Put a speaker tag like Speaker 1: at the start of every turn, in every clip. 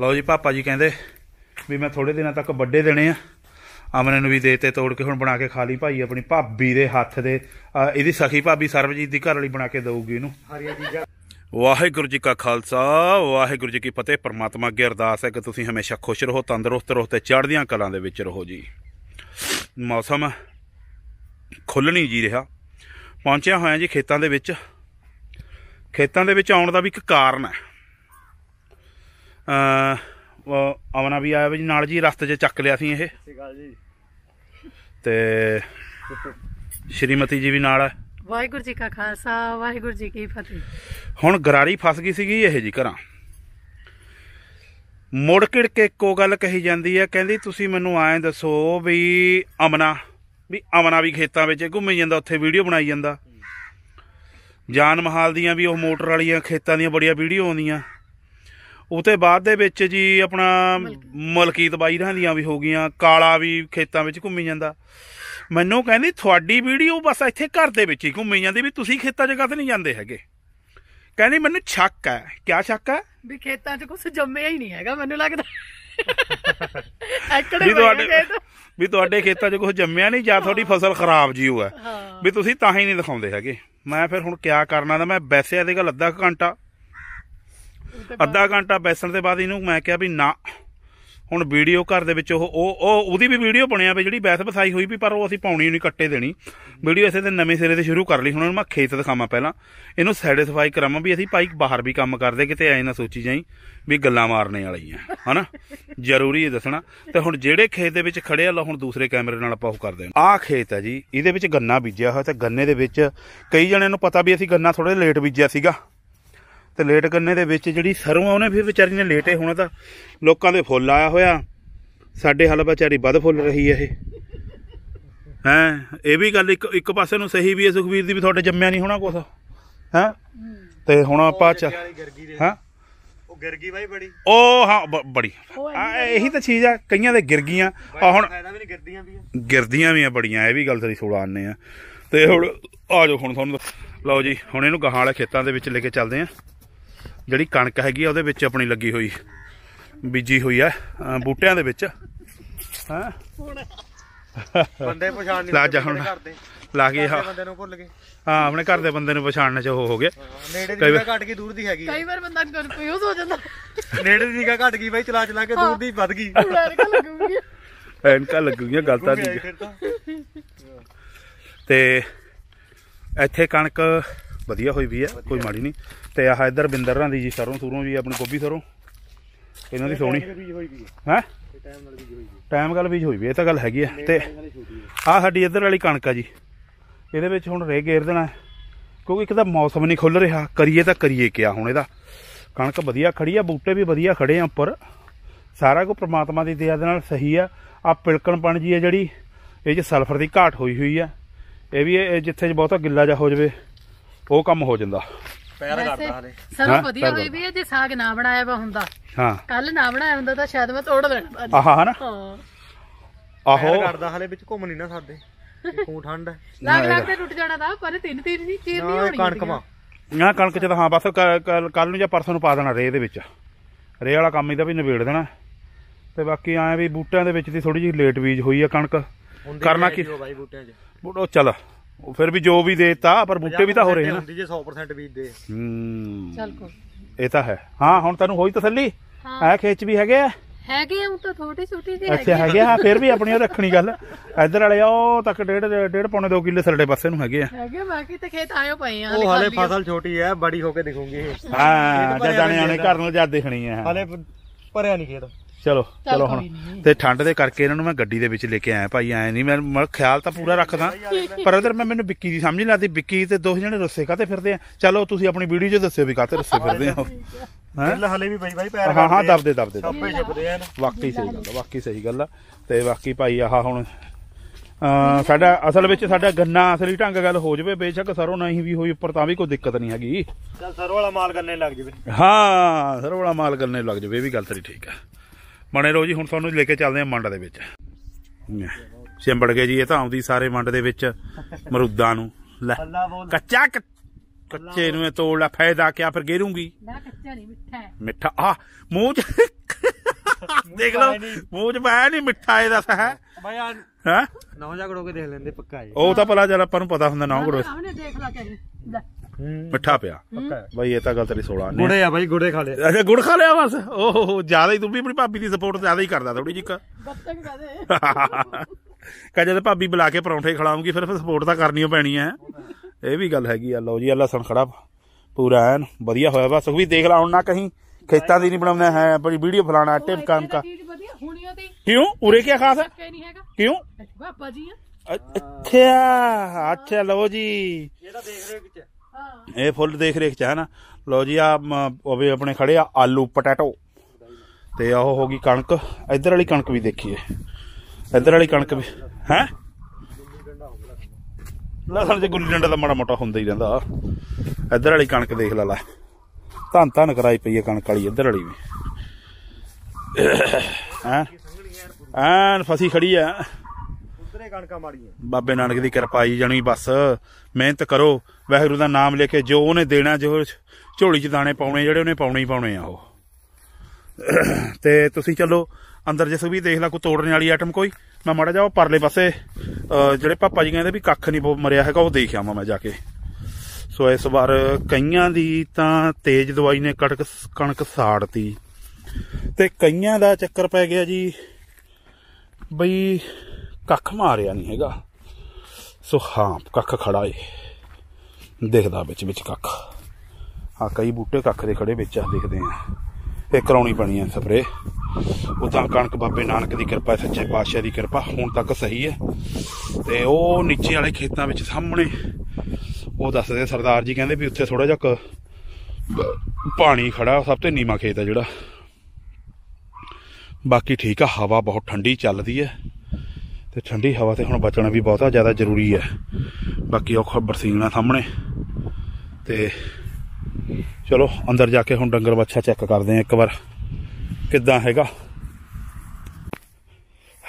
Speaker 1: ਲਓ ਜੀ ਪਾਪਾ ਜੀ ਕਹਿੰਦੇ ਵੀ ਮੈਂ ਥੋੜੇ ਦਿਨਾਂ ਤੱਕ ਵੱਡੇ ਦੇਣੇ ਆ ਅਮਨ ਨੂੰ ਵੀ ਦੇਤੇ ਤੋੜ ਕੇ ਹੁਣ ਬਣਾ ਕੇ ਖਾ ਲਈ ਭਾਈ ਆਪਣੀ ਭਾਬੀ ਦੇ ਹੱਥ ਦੇ ਇਹਦੀ ਸਖੀ ਭਾਬੀ ਸਰਬਜੀਤ ਦੀ ਘਰ ਵਾਲੀ ਬਣਾ ਕੇ ਦੇਊਗੀ ਇਹਨੂੰ ਵਾਹਿਗੁਰੂ ਜੀ ਕਾ ਖਾਲਸਾ ਵਾਹਿਗੁਰੂ ਜੀ ਕੀ ਫਤਿਹ ਪਰਮਾਤਮਾ ਅੱਗੇ ਅਰਦਾਸ ਹੈ ਕਿ ਤੁਸੀਂ ਹਮੇਸ਼ਾ ਖੁਸ਼ ਰਹੋ ਤੰਦਰੁਸਤ ਰਹੋ ਤੇ ਚੜ੍ਹਦੀਆਂ ਕਲਾਂ ਦੇ ਵਿੱਚ ਰਹੋ ਜੀ ਮੌਸਮ ਖੁੱਲਣੀ ਜੀ ਰਿਹਾ ਪਹੁੰਚਿਆ ਹੋਇਆ ਜੀ ਖੇਤਾਂ ਦੇ ਵਿੱਚ ਖੇਤਾਂ ਦੇ ਵਿੱਚ ਆਉਣ ਦਾ ਵੀ ਇੱਕ ਕਾਰਨ ਹੈ ਅਮਨਾ ਵੀ ਆਇਆ ਵੀ ਨਾਲ ਜੀ ਰਸਤੇ 'ਚ ਚੱਕ ਲਿਆ ਸੀ ਇਹ ਤੇ ਸ਼੍ਰੀਮਤੀ ਜੀ ਵੀ ਨਾਲ ਹੈ ਵਾਹਿਗੁਰੂ ਜੀ ਕਾ ਖਾਲਸਾ ਵਾਹਿਗੁਰੂ ਜੀ ਕੀ ਫਤਿਹ ਹੁਣ ਗਰਾਰੀ ਫਸ ਗਈ ਸੀਗੀ ਇਹ ਜੀ ਘਰਾਂ ਮੋੜ ਕਿੜ ਕੇ ਇੱਕੋ ਗੱਲ ਕਹੀ ਜਾਂਦੀ ਹੈ ਕਹਿੰਦੀ ਤੁਸੀਂ ਮੈਨੂੰ ਐਂ ਦੱਸੋ ਵੀ ਅਮਨਾ ਵੀ ਅਮਨਾ ਵੀ ਖੇਤਾਂ ਵਿੱਚ ਘੁੰਮੀ ਜਾਂਦਾ ਉੱਥੇ ਵੀਡੀਓ ਬਣਾਈ ਜਾਂਦਾ ਜਾਨ ਮਹਾਲ ਦੀਆਂ ਵੀ ਉਹ ਮੋਟਰ ਵਾਲੀਆਂ ਖੇਤਾਂ ਦੀਆਂ ਬੜੀਆਂ ਵੀਡੀਓ ਆਉਂਦੀਆਂ ਉਤੇ ਬਾਅਦ ਦੇ ਵਿੱਚ ਜੀ ਆਪਣਾ ਮਲਕੀਤ ਬਾਈ ਦੀਆਂ ਵੀ ਹੋ ਗਈਆਂ ਕਾਲਾ ਵੀ ਖੇਤਾਂ ਵਿੱਚ ਘੁੰਮੀ ਜਾਂਦਾ ਮੈਨੂੰ ਕਹਿੰਦੀ ਤੁਹਾਡੀ ਵੀਡੀਓ ਬਸ ਇੱਥੇ ਘਰ ਦੇ ਵਿੱਚ ਹੀ ਘੁੰਮੀ ਜਾਂਦੀ ਵੀ ਤੁਸੀਂ ਖੇਤਾਂ 'ਚ ਤੇ ਨਹੀਂ ਜਾਂਦੇ ਹੈਗੇ ਕਹਿੰਦੀ ਮੈਨੂੰ ਸ਼ੱਕ ਹੈ ਕਿਆ ਸ਼ੱਕ ਹੈ ਵੀ ਖੇਤਾਂ 'ਚ ਕੁਝ ਜੰਮਿਆ ਹੀ ਨਹੀਂ ਹੈਗਾ ਮੈਨੂੰ ਲੱਗਦਾ ਵੀ ਤੁਹਾਡੇ ਵੀ ਤੁਹਾਡੇ ਖੇਤਾਂ 'ਚ ਕੁਝ ਜੰਮਿਆ ਨਹੀਂ ਜਾਂ ਤੁਹਾਡੀ ਫਸਲ ਖਰਾਬ ਜੀ ਹੋਇਆ ਵੀ ਤੁਸੀਂ ਤਾਂ ਹੀ ਨਹੀਂ ਦਿਖਾਉਂਦੇ ਹੈਗੇ ਮੈਂ ਫਿਰ ਹੁਣ ਕਿਆ ਕਰਨਾ ਦਾ ਮੈਂ ਵੈਸੇ ਇਹਦੇ ਗੱਲ ਅੱਧਾ ਘੰਟਾ ਅੱਧਾ ਘੰਟਾ ਬੈਸਣ ਦੇ ਬਾਅਦ ਇਹਨੂੰ ਮੈਂ ਕਿਹਾ ਵੀ ਨਾ ਹੁਣ ਵੀਡੀਓ ਘਰ ਦੇ ਵਿੱਚ ਉਹ ਉਹ ਉਹਦੀ ਵੀ ਵੀਡੀਓ ਬਣਿਆ ਵੀ ਜਿਹੜੀ ਬੈਸ ਬਸਾਈ ਹੋਈ ਵੀ ਪਰ ਉਹ ਅਸੀਂ ਪਾਉਣੀ ਨਹੀਂ ਕੱਟੇ ਦੇਣੀ ਵੀਡੀਓ ਇਸੇ ਦੇ ਨਵੇਂ ਸਿਰੇ ਤੇ ਸ਼ੁਰੂ ਕਰ ਲਈ ਹੁਣ ਉਹਨੂੰ ਮੈਂ ਖੇਤ ਦਿਖਾਵਾਂ ਪਹਿਲਾਂ ਇਹਨੂੰ ਸੈਟੀਸਫਾਈ ਕਰਾਵਾਂ ਵੀ ਅਸੀਂ ਭਾਈ ਬਾਹਰ ਵੀ ਕੰਮ ਕਰਦੇ ਕਿਤੇ ਐ ਨਾ ਸੋਚੀ ਜਾਈ ਵੀ ਗੱਲਾਂ ਮਾਰਨੇ ਵਾਲੀਆਂ ਹਨਾ ਜ਼ਰੂਰੀ ਹੈ ਦੱਸਣਾ ਤੇ ਹੁਣ ਜਿਹੜੇ ਖੇਤ ਦੇ ਵਿੱਚ ਖੜੇ ਆ ਲਾ ਹੁਣ ਦੂਸਰੇ ਕੈਮਰੇ ਨਾਲ ਆਪਾਂ ਉਹ ਕਰਦੇ ਹਾਂ ਆਹ ਖੇਤ ਹੈ ਜੀ ਇਹਦੇ ਵਿੱਚ ਗੰਨਾ ਬੀਜਿਆ ਹੋਇਆ ਤੇ ਗੰਨੇ ਦੇ ਵਿੱਚ ਕਈ ਜਣਿਆਂ ਨੂੰ ਪਤਾ ਵੀ ਅਸੀਂ ਗੰਨਾ ਥੋੜੇ ਲੇਟ ਬੀਜਿਆ ਸੀਗਾ ਤੇ ਲੇਟ ਕਰਨੇ ਦੇ ਵਿੱਚ ਜਿਹੜੀ ਸਰੋਂ ਆ ਉਹਨੇ ਫਿਰ ਵਿਚਾਰੀ ਨੇ ਲੇਟੇ ਹੋਣਾ ਤਾਂ ਲੋਕਾਂ ਦੇ ਫੁੱਲ ਆਇਆ ਹੋਇਆ ਸਾਡੇ ਹਲ ਵਿਚਾਰੀ ਵੱਧ ਫੁੱਲ ਰਹੀ ਹੈ ਇਹ ਹੈ ਇਹ ਵੀ ਗੱਲ ਇੱਕ ਇੱਕ ਪਾਸੇ ਨੂੰ ਸਹੀ ਵੀ ਹੈ ਸੁਖਵੀਰ ਦੀ ਵੀ ਤੁਹਾਡੇ ਜੰਮਿਆ ਨਹੀਂ ਹੋਣਾ ਕੁਛ ਹੈ ਤੇ ਹੁਣ ਆਪਾਂ ਚ ਹੈ ਉਹ ਗਿਰਗੀ ਬਾਈ ਬੜੀ ਉਹ ਹਾਂ ਬੜੀ ਇਹੀ ਤਾਂ ਚੀਜ਼ ਆ ਕਈਆਂ ਦੇ ਗਿਰਗੀਆਂ ਆ ਹੁਣ ਗਿਰਦੀਆਂ ਵੀ ਆ ਗਿਰਦੀਆਂ ਵੀ ਆ ਬੜੀਆਂ ਇਹ ਵੀ ਗੱਲ ਤੇਰੀ ਨੇ ਆ ਤੇ ਹੁਣ ਆਜੋ ਹੁਣ ਤੁਹਾਨੂੰ ਲਓ ਜੀ ਹੁਣ ਇਹਨੂੰ ਗਾਹਾਂ ਵਾਲੇ ਖੇਤਾਂ ਦੇ ਵਿੱਚ ਲੈ ਕੇ ਚੱਲਦੇ ਆ ਜਿਹੜੀ ਕਣਕ ਹੈਗੀ ਆ ਉਹਦੇ ਵਿੱਚ ਆਪਣੀ ਲੱਗੀ ਹੋਈ ਬੀਜੀ ਹੋਈ ਆ ਬੂਟਿਆਂ ਦੇ ਵਿੱਚ ਹਾਂ ਬੰਦੇ ਪਛਾਣ ਨਹੀਂ ਲਾ ਜਾ ਹੁਣ। ਲਾ ਕੇ ਹਾਂ ਬੰਦੇ ਨੂੰ ਭੁੱਲ ਗਏ ਹਾਂ ਆਪਣੇ ਘਰ ਦੇ ਬੰਦੇ ਨੂੰ ਪਛਾਣਨ ਚ ਉਹ ਹੋ ਗਿਆ ਨੇੜੇ ਦੀ ਜਗ੍ਹਾ ਘਟ ਗਈ ਦੂਰ ਦੀ ਹੈਗੀ ਕਈ ਵਾਰ ਬੰਦਾ ਕਨਫਿਊਜ਼ ਹੋ ਜਾਂਦਾ ਨੇੜੇ ਦੀ ਜਗ੍ਹਾ ਘਟ ਗਈ ਬਾਈ ਚਲਾ ਚਲਾ ਕੇ ਦੂਰ ਦੀ ਵੱਧ ਗਈ ਐਨਕਾ ਲੱਗੂਗੀ ਐਨਕਾਂ ਲੱਗੂਗੀਆਂ ਗਲਤਾਂ ਦੀ ਤੇ ਇੱਥੇ ਕਣਕ ਵਧੀਆ ਹੋਈ ਵੀ ਹੈ ਕੋਈ ਮਾੜੀ ਨਹੀਂ ਤੇ ਆਹ ਇਧਰ ਬਿੰਦਰਾਂ ਦੀ ਜੀ ਸਰੋਂ ਸੂਰੋਂ ਵੀ ਆਪਣੀ ਗੋਭੀ ਸਰੋਂ ਇਹਨਾਂ ਦੀ ਸੋਣੀ ਹੈ ਟਾਈਮ ਗੱਲ ਬੀਜ ਹੋਈ ਵੀ ਇਹ ਤਾਂ ਗੱਲ ਹੈਗੀ ਆ ਤੇ ਆਹ ਸਾਡੀ ਇਧਰ ਵਾਲੀ ਕਣਕ ਆ ਜੀ ਇਹਦੇ ਵਿੱਚ ਹੁਣ ਰੇ ਗੇਰ ਦੇਣਾ ਕਿਉਂਕਿ ਇੱਕ ਤਾਂ ਮੌਸਮ ਨਹੀਂ ਖੁੱਲ ਰਿਹਾ ਕਰੀਏ ਤਾਂ ਕਰੀਏ ਕਿਆ ਹੁਣ ਇਹਦਾ ਕਣਕ ਵਧੀਆ ਖੜੀ ਆ ਬੂਟੇ ਵੀ ਵਧੀਆ ਖੜੇ ਆ ਉੱਪਰ ਸਾਰਾ ਕੁ ਪ੍ਰਮਾਤਮਾ ਦੀ ਦਇਆ ਦੇ ਨਾਲ ਸਹੀ ਆ ਆ ਪਿਲਕਣ ਪਣ ਜੀ ਆ ਜਿਹੜੀ ਇਹ 'ਚ ਸਲਫਰ ਦੀ ਘਾਟ ਹੋਈ ਹੋਈ ਆ ਇਹ ਵੀ ਜਿੱਥੇ ਬਹੁਤਾ ਗਿੱਲਾ ਜਾ ਹੋ ਜਾਵੇ ਉਹ ਕੰਮ ਹੋ ਜਾਂਦਾ ਪੈਰ ਕਰਦਾ ਹਲੇ ਸਰੋਂ ਵਧੀਆ ਹੋਈ ਵੀ ਹੈ ਜੇ ਸਾਗ ਨਾ ਬਣਾਇਆ ਵਾ ਹੁੰਦਾ ਹਾਂ ਕੱਲ ਨਾ ਬਣਾਇਆ ਹੁੰਦਾ ਤਾਂ ਸ਼ਾਇਦ ਮੈਂ ਤੋੜ ਲੈਣਾ ਆਹ ਹਾਂ ਹਨਾ ਹਾਂ ਆਹੋ ਪੈਰ ਕਰਦਾ ਹਲੇ ਵਿੱਚ ਘੁੰਮ ਨਹੀਂ ਨਾ ਸਾਡੇ ਖੂਨ ਠੰਡ ਹੈ ਲੱਗ ਲੱਗ ਤੇ ਟੁੱਟ ਜਾਣਾ ਤਾਂ ਪਰ ਤਿੰਨ ਤਿੰਨ ਨਹੀਂ ਚੀਰ ਨਹੀਂ ਨਾ ਹੋਣੀ ਕਣਕ ਮਾ ਨਾ ਕਣਕ ਚ ਤਾਂ ਹਾਂ ਬਸ ਕੱਲ ਨੂੰ ਜਾਂ ਪਰਸੋਂ ਨੂੰ ਪਾ ਦੇਣਾ ਰੇਹ ਦੇ ਵਿੱਚ ਰੇਹ ਵਾਲਾ ਕੰਮ ਇਹਦਾ ਵੀ ਨਿਬੇੜ ਦੇਣਾ ਤੇ ਬਾਕੀ ਐ ਵੀ ਬੂਟਿਆਂ ਦੇ ਵਿੱਚ ਦੀ ਥੋੜੀ ਜਿਹੀ ਲੇਟ ਬੀਜ ਹੋਈ ਆ ਕਣਕ ਕਰਨਾ ਕੀ ਬਾਈ ਬੂਟਿਆਂ 'ਚ ਬੂਟੋ ਚੱਲ ਉਹ ਫਿਰ ਵੀ ਜੋ ਵੀ ਦੇਤਾ ਪਰ ਬੂਟੇ ਵੀ ਤਾਂ ਹੋ ਰਹੇ ਹਨ ਹੁੰਦੀ ਜੇ 100% ਬੀਜ ਦੇ ਹੂੰ ਚਲ ਕੋ ਇਹ ਤਾਂ ਹੈ ਹਾਂ ਹੁਣ ਤੈਨੂੰ ਹੋਈ ਤਸੱਲੀ ਹਾਂ ਐ ਖੇਚ ਵੀ ਹੈਗੇ ਆ ਹੈਗੇ ਆ ਉਹ ਤਾਂ ਛੋਟੀ ਛੋਟੀ ਜਿਹੀ ਅੱਛਾ ਹੈਗੇ ਆ ਹਾਂ ਫਿਰ ਵੀ ਆਪਣੀ ਰੱਖਣੀ ਗੱਲ ਇੱਧਰ ਵਾਲੇ ਆ ਉਹ ਤੱਕ ਡੇਢ ਡੇਢ ਪੌਣੇ 2 ਕਿੱਲੇ ਸਰੜੇ ਪਾਸੇ ਨੂੰ ਹੈਗੇ ਆ ਹੈਗੇ ਬਾਕੀ ਤੇ ਖੇਤ ਆਇਓ ਪਏ ਆ ਉਹ ਹਾਲੇ ਫਸਲ ਛੋਟੀ ਹੈ ਬੜੀ ਹੋ ਕੇ ਦਿਖੂਗੀ ਹਾਂ ਜਦ ਦਾਣੇ ਆਣੇ ਘਰ ਨੂੰ ਜਦ ਦੇਖਣੀ ਆ ਹਾਂ। ਹਾਲੇ ਭਰਿਆ ਨਹੀਂ ਖੇਤ ਚਲੋ ਚਲੋ ਹੁਣ ਤੇ ਠੰਡ ਦੇ ਕਰਕੇ ਇਹਨਾਂ ਨੂੰ ਮੈਂ ਗੱਡੀ ਦੇ ਵਿੱਚ ਲੈ ਕੇ ਆਇਆ ਭਾਈ ਐ ਨਹੀਂ ਮੈਂ ਖਿਆਲ ਤਾਂ ਪੂਰਾ ਰੱਖਦਾ ਪਰ ਉਧਰ ਮੈਂ ਮੈਨੂੰ ਵਿੱਕੀ ਦੀ ਸਮਝ ਨਹੀਂ ਲੱਗਦੀ ਵਿੱਕੀ ਤੇ ਦੋ ਜਣੇ ਰੁੱਸੇ ਕਾਤੇ ਫਿਰਦੇ ਆ ਚਲੋ ਤੁਸੀਂ ਆਪਣੀ ਵੀਡੀਓ 'ਚ ਦੱਸਿਓ ਵੀ ਕਾਤੇ ਰੁੱਸੇ ਫਿਰਦੇ ਆ ਹੈ ਹਲੇ ਵੀ ਬਾਈ ਬਾਈ ਪੈਰ ਹਾਂ ਹਾਂ ਦਬਦੇ ਦਬਦੇ ਸੱਪੇ ਜਪਦੇ ਆ ਵਾਕਈ ਸਹੀ ਗੱਲ ਆ ਵਾਕਈ ਸਹੀ ਗੱਲ ਆ ਤੇ ਵਾਕਈ ਭਾਈ ਆਹ ਹੁਣ ਸਾਡਾ ਅਸਲ ਵਿੱਚ ਸਾਡਾ ਗੰਨਾ ਅਸਲੀ ਢੰਗ ਗੱਲ ਹੋ ਜਵੇ ਬੇਸ਼ੱਕ ਸਰੋਂ ਨਹੀਂ ਵੀ ਹੋਈ ਉੱਪਰ ਤਾਂ ਵੀ ਕੋਈ ਦਿੱਕਤ ਨਹੀਂ ਹੈਗੀ ਚਲ ਸਰੋਂ ਵਾਲਾ ਮਾਲ ਗੰਨੇ ਲੱਗ ਜਵੇ ਹਾਂ ਸਰੋਂ ਵਾਲਾ ਮਾਲ ਗੰਨੇ ਲੱਗ ਜਵੇ ਇਹ ਵੀ ਗੱਲ ਤੇਰੀ ਠੀਕ ਆ ਬਣੇ ਰਹੋ ਜੀ ਹੁਣ ਤੁਹਾਨੂੰ ਲੈ ਕੇ ਚੱਲਦੇ ਆ ਮੰਡ ਦੇ ਵਿੱਚ ਸਿੰਬੜ ਗਏ ਜੀ ਇਹ ਤਾਂ ਆਉਂਦੀ ਸਾਰੇ ਮੰਡ ਦੇ ਵਿੱਚ ਮਰੂਦਾਂ ਨੂੰ ਲੈ ਕੱਚਾ ਕੱਚੇ ਨੂੰ ਇਹ ਤੋੜ ਲੈ ਫਾਇਦਾ ਕਿਆ ਫਿਰ ਗੇਰੂੰਗੀ ਕੱਚਾ ਨਹੀਂ ਮਿੱਠਾ ਮਿੱਠਾ ਆ ਮੂੰਹ ਚ ਦੇਖ ਲਓ ਮੂੰਹ ਚ ਪਾਇਆ ਨਹੀਂ ਮਿੱਠਾ ਇਹਦਾ ਸਹ ਹੈ ਬਾਈ ਆ ਨੌ ਜਾਗੜੋ ਕੇ ਦੇਖ ਲੈਂਦੇ ਪੱਕਾ ਹੈ ਉਹ ਤਾਂ ਭਲਾ ਜਰਾ ਆਪਾਂ ਨੂੰ ਪਤਾ ਹੁੰਦਾ ਨੌ ਗੜੋ ਸਾਹਮਣੇ ਦੇਖ ਲਾ ਕੇ ਮਿੱਠਾ ਪਿਆ ਬਾਈ ਇਹ ਤਾਂ ਗੱਲ ਤੇਰੀ 16 ਗੁੜੇ ਆ ਬਾਈ ਗੁੜੇ ਖਾ ਲਿਆ ਅੱਛਾ ਗੁੜ ਖਾ ਲਿਆ ਬਸ ਓਹ ਜਿਆਦਾ ਹੀ ਤੂੰ ਵੀ ਆਪਣੀ ਭਾਬੀ ਦੀ ਸਪੋਰਟ ਜਿਆਦਾ ਹੀ ਕਰਦਾ ਥੋੜੀ ਜਿਹੀ ਬੱਤਕ ਕਹਦੇ ਕਹ ਜਦ ਭਾਬੀ ਬੁਲਾ ਕੇ ਪਰੌਂਠੇ ਖਿਲਾਉਂਗੀ ਫਿਰ ਫਿਰ ਸਪੋਰਟ ਤਾਂ ਕਰਨੀ ਪੈਣੀ ਹੈ ਇਹ ਵੀ ਗੱਲ ਹੈਗੀ ਆ ਲਓ ਜੀ ਅੱਲਾ ਸਣ ਖੜਾ ਪੂਰਾ ਐਨ ਵਧੀਆ ਹੋਇਆ ਬਸ ਵੀ ਦੇਖ ਲਾ ਹੁਣ ਨਾ ਕਹੀਂ ਖੇਤਾਂ ਦੀ ਨਹੀਂ ਬਣਾਉਣਾ ਹੈ ਬੜੀ ਵੀਡੀਓ ਫਲਾਣਾ ਟਿਪ ਕੰਮ ਕਾ ਕਿਉਂ ਉਰੇ ਕੀ ਖਾਸ ਹੈ ਕਿਉਂ ਬਾਬਾ ਜੀ ਅੱਛਾ ਅੱਛਾ ਲਓ ਜੀ ਇਹਦਾ ਦੇਖ ਰਹੇ ਵਿੱਚ ਇਹ ਫੁੱਲ ਦੇਖ ਰੇਖ ਚ ਹੈ ਨਾ ਲੋ ਜੀ ਆ ਉਹ ਆਪਣੇ ਖੜੇ ਆ ਆਲੂ ਪਟੈਟੋ ਤੇ ਆਹ ਹੋ ਗਈ ਕਣਕ ਇੱਧਰ ਵਾਲੀ ਕਣਕ ਵੀ ਦੇਖੀਏ ਇੱਧਰ ਵਾਲੀ ਕਣਕ ਵੀ ਹੈ ਲਸਣ ਤੇ ਗੁੱਲੀ ਡੰਡਾ ਦਾ ਮਾੜਾ ਮੋਟਾ ਹੁੰਦਾ ਹੀ ਰਹਿੰਦਾ ਇੱਧਰ ਵਾਲੀ ਕਣਕ ਦੇਖ ਲੈ ਲੈ ਧੰਨ ਧੰਨ ਕਰਾਈ ਪਈ ਹੈ ਕਣਕ ਵਾਲੀ ਇੱਧਰ ਵਾਲੀ ਵੀ ਹੈ ਐਨ ਫਸੀ ਖੜੀ ਆ ਨੇ ਕਣਕਾਂ ਮਾੜੀਆਂ ਬਾਬੇ ਨਾਨਕ ਦੀ ਕਿਰਪਾ ਆਈ ਜਾਣੀ ਬਸ ਮਿਹਨਤ ਕਰੋ ਵਾਹਿਗੁਰੂ ਦਾ ਨਾਮ ਲੈ ਕੇ ਜੋ ਉਹਨੇ ਦੇਣਾ ਜੋ ਝੋਲੀ 'ਚ ਦਾਣੇ ਪਾਉਣੇ ਜਿਹੜੇ ਉਹਨੇ ਪਾਉਣੇ ਹੀ ਪਾਉਣੇ ਆ ਉਹ ਤੇ ਤੁਸੀਂ ਚੱਲੋ ਅੰਦਰ ਜਿਸ ਵੀ ਦੇਖ ਲਾ ਕੋ ਤੋੜਨ ਵਾਲੀ ਆਈਟਮ ਕੋਈ ਮੈਂ ਮੜਾ ਜਾਵਾਂ ਪਰਲੇ ਪਾਸੇ ਜਿਹੜੇ ਪਾਪਾ ਜੀ ਕਹਿੰਦੇ ਵੀ ਕੱਖ ਨਹੀਂ ਮਰਿਆ ਹੈਗਾ ਉਹ ਦੇਖ ਆਵਾਂ ਮੈਂ ਜਾ ਕੇ ਸੋ ਇਸ ਵਾਰ ਕਈਆਂ ਦੀ ਤਾਂ ਤੇਜ਼ ਦਵਾਈ ਨੇ ਕੜਕ ਕਣਕ ਸਾੜਤੀ ਤੇ ਕਈਆਂ ਦਾ ਚੱਕਰ ਪੈ ਗਿਆ ਜੀ ਬਈ ਕੱਖ ਮਾਰਿਆ ਨਹੀਂ ਹੈਗਾ ਸੋ ਹਾਂ ਕੱਖ ਖੜਾ ਏ ਦੇਖਦਾ ਵਿੱਚ ਵਿੱਚ ਕੱਖ ਆ ਕਈ ਬੂਟੇ ਕੱਖ ਦੇ ਖੜੇ ਵਿੱਚ ਆ ਦੇਖਦੇ ਆ ਇਹ ਕਰਾਉਣੀ ਪਣੀ ਆ ਸਪਰੇ ਉਦਾਂ ਕਣਕ ਬਾਬੇ ਨਾਨਕ ਦੀ ਕਿਰਪਾ ਸੱਚੇ ਪਾਤਸ਼ਾਹ ਦੀ ਕਿਰਪਾ ਹੁਣ ਤੱਕ ਸਹੀ ਹੈ ਤੇ ਉਹ ਨੀਚੇ ਵਾਲੇ ਖੇਤਾਂ ਵਿੱਚ ਸਾਹਮਣੇ ਉਹ ਦੱਸਦੇ ਸਰਦਾਰ ਜੀ ਕਹਿੰਦੇ ਵੀ ਉੱਥੇ ਥੋੜਾ ਜਿਹਾ ਪਾਣੀ ਖੜਾ ਸਭ ਤੋਂ ਨੀਮਾ ਖੇਤ ਹੈ ਜਿਹੜਾ ਬਾਕੀ ਠੀਕ ਆ ਹਵਾ ਬਹੁਤ ਠੰਡੀ ਚੱਲਦੀ ਹੈ ਤੇ ਠੰਡੀ ਹਵਾ ਤੇ ਹੁਣ ਬਚਣਾ ਵੀ ਬਹੁਤਾ ਜ਼ਿਆਦਾ ਜ਼ਰੂਰੀ ਹੈ ਬਾਕੀ ਔਖਾ ਬਰਸੀਨਾ ਸਾਹਮਣੇ ਤੇ ਚਲੋ ਅੰਦਰ ਜਾ ਕੇ ਹੁਣ ਡੰਗਰ ਬੱਛਾ ਚੈੱਕ ਕਰਦੇ ਆ ਇੱਕ ਵਾਰ ਕਿੱਦਾਂ ਹੈਗਾ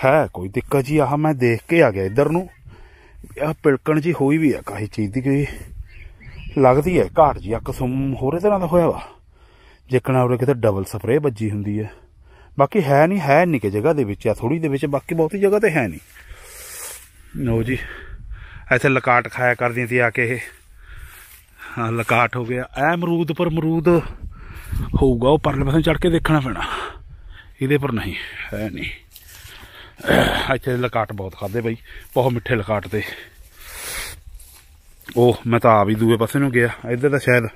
Speaker 1: ਹੈ ਕੋਈ ਦਿੱਕਤ ਜੀ ਆਹ ਮੈਂ ਦੇਖ ਕੇ ਆ ਗਿਆ ਇੱਧਰ ਨੂੰ ਆ ਪਿਲਕਣ ਜੀ ਹੋਈ ਵੀ ਆ ਕਾਹੀ ਚੀਜ਼ ਦੀ ਕੋਈ ਲੱਗਦੀ ਹੈ ਘਾਟ ਜੀ ਆ ਕਸਮ ਹੋਰੇ ਤਰ੍ਹਾਂ ਦਾ ਹੋਇਆ ਵਾ ਜੇਕਣਾ ਉਰੇ ਕਿਤੇ ਡਬਲ ਸਪਰੇ ਵੱਜੀ ਹੁੰਦੀ ਹੈ ਬਾਕੀ ਹੈ ਨਹੀਂ ਹੈ ਨਹੀਂ ਕਿ ਜਗ੍ਹਾ ਦੇ ਵਿੱਚ ਆ ਥੋੜੀ ਦੇ ਵਿੱਚ ਬਾਕੀ ਬਹੁਤੀ ਜਗ੍ਹਾ ਤੇ ਹੈ ਨਹੀਂ ਨੋ ਜੀ ਐਸੇ ਲਕਾਟ ਖਾਇਆ ਕਰਦੀ ਸੀ ਆ ਕੇ ਇਹ ਹਾਂ ਲਕਾਟ ਹੋ ਗਿਆ ਐ ਅਮਰੂਦ ਪਰ ਅਮਰੂਦ ਹੋਊਗਾ ਉਹ ਪਰਲੇ ਪਾਸੇ ਚੜ ਕੇ ਦੇਖਣਾ ਪੈਣਾ ਇਹਦੇ ਪਰ ਨਹੀਂ ਹੈ ਨਹੀਂ ਇੱਥੇ ਲਕਾਟ ਬਹੁਤ ਖਾਦੇ ਬਈ ਬਹੁਤ ਮਿੱਠੇ ਲਕਾਟ ਤੇ ਉਹ ਮੈਂ ਤਾਂ ਆ ਵੀ ਦੂਏ ਪਾਸੇ ਨੂੰ ਗਿਆ ਇੱਧਰ ਤਾਂ ਸ਼ਾਇਦ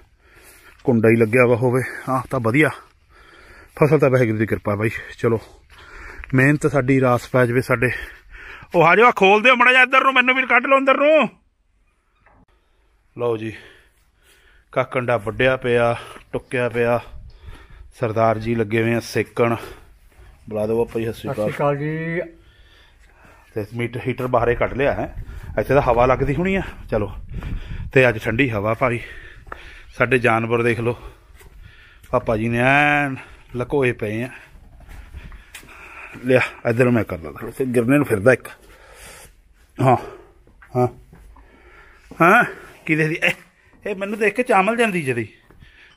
Speaker 1: ਕੁੰਡਾ ਹੀ ਲੱਗਿਆ ਹੋਵੇ ਆਹ ਤਾਂ ਵਧੀਆ ਫਸਲ ਤਾਂ ਵਾਹਿਗੁਰੂ ਦੀ ਕਿਰਪਾ ਬਾਈ ਚਲੋ ਮਿਹਨਤ ਸਾਡੀ ਰਾਸ ਪੈ ਜਵੇ ਸਾਡੇ ਉਹ ਆ ਜਾਓ ਖੋਲ ਦਿਓ ਮੜਾ ਜਾ ਇੱਧਰ ਨੂੰ ਮੈਨੂੰ ਵੀ ਕੱਢ ਲਓ ਅੰਦਰ ਨੂੰ ਲਓ ਜੀ ਕਾਕੰਡਾ ਵੱਡਿਆ ਪਿਆ ਟੁੱਕਿਆ ਪਿਆ ਸਰਦਾਰ ਜੀ ਲੱਗੇ ਹੋਏ ਆ ਸੇਕਣ ਬੁਲਾ ਦਿਓ ਆਪਾਂ ਜੀ ਸਤਿ ਸ਼੍ਰੀ ਅਕਾਲ ਜੀ ਤੇ ਮੀਟਰ ਹੀਟਰ ਬਾਹਰੇ ਕੱਢ ਲਿਆ ਹੈ ਇੱਥੇ ਤਾਂ ਹਵਾ ਲੱਗਦੀ ਹੋਣੀ ਆ ਚਲੋ ਤੇ ਅੱਜ ਠੰਡੀ ਹਵਾ ਭਾਈ ਸਾਡੇ ਜਾਨਵਰ ਦੇਖ ਲਓ ਪਾਪਾ ਜੀ ਨੇ ਐਨ ਲਕੋਏ ਪਏ ਆ ਲਿਆ ਇਧਰ ਮੈਂ ਕਰ ਲਦਾ ਫਿਰ ਗਿਰਨੇ ਨੂੰ ਫਿਰਦਾ ਇੱਕ ਹਾਂ ਹਾਂ ਹਾਂ ਕੀ ਦੇ ਦੀ ਇਹ ਮੈਨੂੰ ਦੇਖ ਕੇ ਚਾਮਲ ਜਾਂਦੀ ਜਦੀ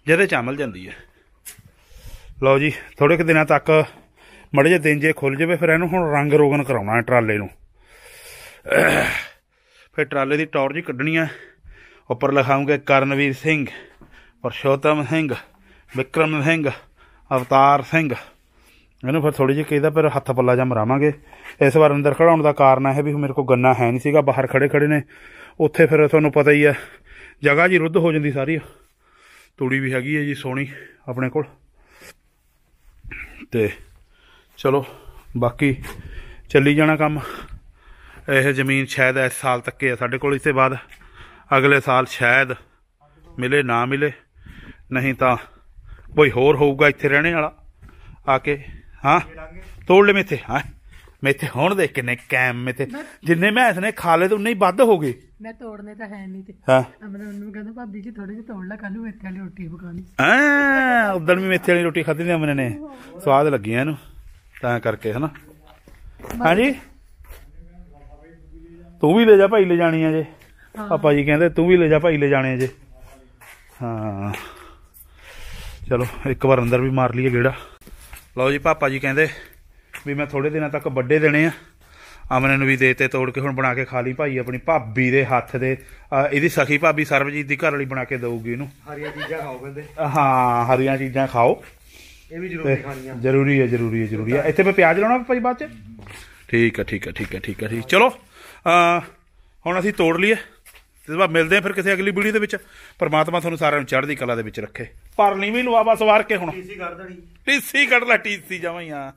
Speaker 1: ਜਦੇ ਚਾਮਲ ਜਾਂਦੀ ਹੈ ਲਓ ਜੀ ਥੋੜੇ ਕਿ ਦਿਨਾਂ ਤੱਕ ਮੜੇ ਜੇ ਦਿਨ ਜੇ ਖੁੱਲ ਜਵੇ ਫਿਰ ਇਹਨੂੰ ਹੁਣ ਰੰਗ ਰੋਗਨ ਕਰਾਉਣਾ ਹੈ ਟਰਾਲੇ ਨੂੰ ਫਿਰ ਟਰਾਲੇ ਦੀ ਟੌਰ ਜੀ ਕੱਢਣੀ ਆ ਉੱਪਰ ਲਿਖਾਉਂਗੇ ਕਰਨਵੀਰ ਸਿੰਘ ਪਰਸ਼ੋਤਮ ਸਿੰਘ ਵਿਕਰਮ ਸਿੰਘ ਅਵਤਾਰ ਸਿੰਘ ਇਹਨੂੰ ਫਿਰ ਥੋੜੀ ਜਿਹੀ ਕਹਿਦਾ ਫਿਰ ਹੱਥ ਪੱਲਾ ਜਾਂ ਮਰਾਵਾਂਗੇ ਇਸ ਵਾਰ ਅੰਦਰ ਖੜਾਉਣ ਦਾ ਕਾਰਨ ਹੈ ਵੀ ਮੇਰੇ ਕੋਲ ਗੰਨਾ ਹੈ ਨਹੀਂ ਸੀਗਾ ਬਾਹਰ ਖੜੇ ਖੜੇ ਨੇ ਉੱਥੇ ਫਿਰ ਤੁਹਾਨੂੰ ਪਤਾ ਹੀ ਹੈ ਜਗ੍ਹਾ ਜੀ ਰੁੱਧ ਹੋ ਜਾਂਦੀ ਸਾਰੀ ਤੂੜੀ ਵੀ ਹੈਗੀ ਹੈ ਜੀ ਸੋਣੀ ਆਪਣੇ ਕੋਲ ਤੇ ਚਲੋ ਬਾਕੀ ਚੱਲੀ ਜਾਣਾ ਕੰਮ ਇਹ ਜ਼ਮੀਨ ਸ਼ਾਇਦ ਇਸ ਸਾਲ ਤੱਕ ਹੈ ਸਾਡੇ ਕੋਲ ਇਸੇ ਬਾਅਦ ਅਗਲੇ ਸਾਲ ਸ਼ਾਇਦ ਮਿਲੇ ਨਾ ਮਿਲੇ ਨਹੀਂ ਤਾਂ ਕੋਈ ਹੋਰ ਹੋਊਗਾ ਇੱਥੇ ਰਹਿਣੇ ਵਾਲਾ ਆ ਕੇ ਹਾਂ ਤੋੜ ਲੈ ਮੇਥੇ ਹਾਂ ਮੇਥੇ ਹੁਣ ਦੇ ਕਿੰਨੇ ਕੈਮ ਮੇਥੇ ਜਿੰਨੇ ਮੈਂ ਇਸ ਨੇ ਖਾ ਤੋਂ ਤੇ ਉਨੇ ਹੀ ਵੱਧ ਹੋ ਗਏ ਮੈਂ ਤੋੜਨੇ ਤਾਂ ਹੈ ਨਹੀਂ ਤੇ ਹਾਂ ਮੈਂ ਉਹਨੂੰ ਕਹਿੰਦਾ ਭਾਬੀ ਜੀ ਥੋੜੇ ਜਿਹਾ ਤੋੜ ਲੈ ਕੱਲ ਨੂੰ ਮੇਥੇ ਵਾਲੀ ਰੋਟੀ ਪਕਾਣੀ ਹਾਂ ਉਦੋਂ ਵੀ ਮੇਥੇ ਵਾਲੀ ਰੋਟੀ ਖਾਧੀ ਨੇ ਅਮਨ ਨੇ ਸਵਾਦ ਲੱਗੀ ਇਹਨੂੰ ਤਾਂ ਕਰਕੇ ਹਨਾ ਹਾਂਜੀ ਤੂੰ ਵੀ ਲੈ ਜਾ ਭਾਈ ਲੈ ਜਾਣੀ ਆ ਜੇ ਆਪਾ ਜੀ ਕਹਿੰਦੇ ਤੂੰ ਵੀ ਲੈ ਜਾ ਭਾਈ ਲੈ ਜਾਣੇ ਆ ਜੇ ਹਾਂ ਚਲੋ ਇੱਕ ਵਾਰ ਅੰਦਰ ਵੀ ਮਾਰ ਲਈਏ ਗੇੜਾ ਲਓ ਜੀ ਪਾਪਾ ਜੀ ਕਹਿੰਦੇ ਵੀ ਮੈਂ ਥੋੜੇ ਦਿਨਾਂ ਤੱਕ ਵੱਡੇ ਦੇਣੇ ਆ ਅਮਨ ਨੂੰ ਵੀ ਦੇਤੇ ਤੋੜ ਕੇ ਹੁਣ ਬਣਾ ਕੇ ਖਾ ਲਈ ਭਾਈ ਆਪਣੀ ਭਾਬੀ ਦੇ ਹੱਥ ਦੇ ਇਹਦੀ ਸਖੀ ਭਾਬੀ ਸਰਬਜੀਤ ਦੀ ਘਰ ਵਾਲੀ ਬਣਾ ਕੇ ਦੇਊਗੀ ਇਹਨੂੰ ਹਰੀਆਂ ਚੀਜ਼ਾਂ ਖਾਓ ਕਹਿੰਦੇ ਹਾਂ ਹਰੀਆਂ ਚੀਜ਼ਾਂ ਖਾਓ ਇਹ ਵੀ ਜ਼ਰੂਰੀ ਖਾਣੀਆਂ ਜ਼ਰੂਰੀ ਹੈ ਜ਼ਰੂਰੀ ਹੈ ਜ਼ਰੂਰੀ ਹੈ ਇੱਥੇ ਮੈਂ ਪਿਆਜ਼ ਲਾਉਣਾ ਭਾਈ ਬਾਅਦ ਚ ਠੀਕ ਹੈ ਠੀਕ ਹੈ ਠੀਕ ਹੈ ਠੀਕ ਹੈ ਠੀਕ ਚਲੋ ਹੁਣ ਅਸੀਂ ਤੋੜ ਲਈਏ ਤੇ ਬਾਅਦ ਮਿਲਦੇ ਆ ਫਿਰ ਕਿਸੇ ਅਗਲੀ ਵੀਡੀਓ ਦੇ ਵਿੱਚ ਪਰਮਾਤਮਾ ਤੁਹਾਨੂੰ ਸਾਰਿਆਂ ਨੂੰ ਚੜ੍ਹਦੀ ਕਲਾ ਦੇ ਵਿੱਚ ਰੱਖੇ ਪਰ ਨਹੀਂ ਵੀ ਨੂੰ ਆਵਾ ਸਵਾਰ ਕੇ ਹੁਣ ਟੀਸੀ ਕੱਢ ਦੇਣੀ ਟੀਸੀ ਕੱਢ ਲੈ ਟੀਸੀ ਜਾਵਾਂ ਹੀ ਆ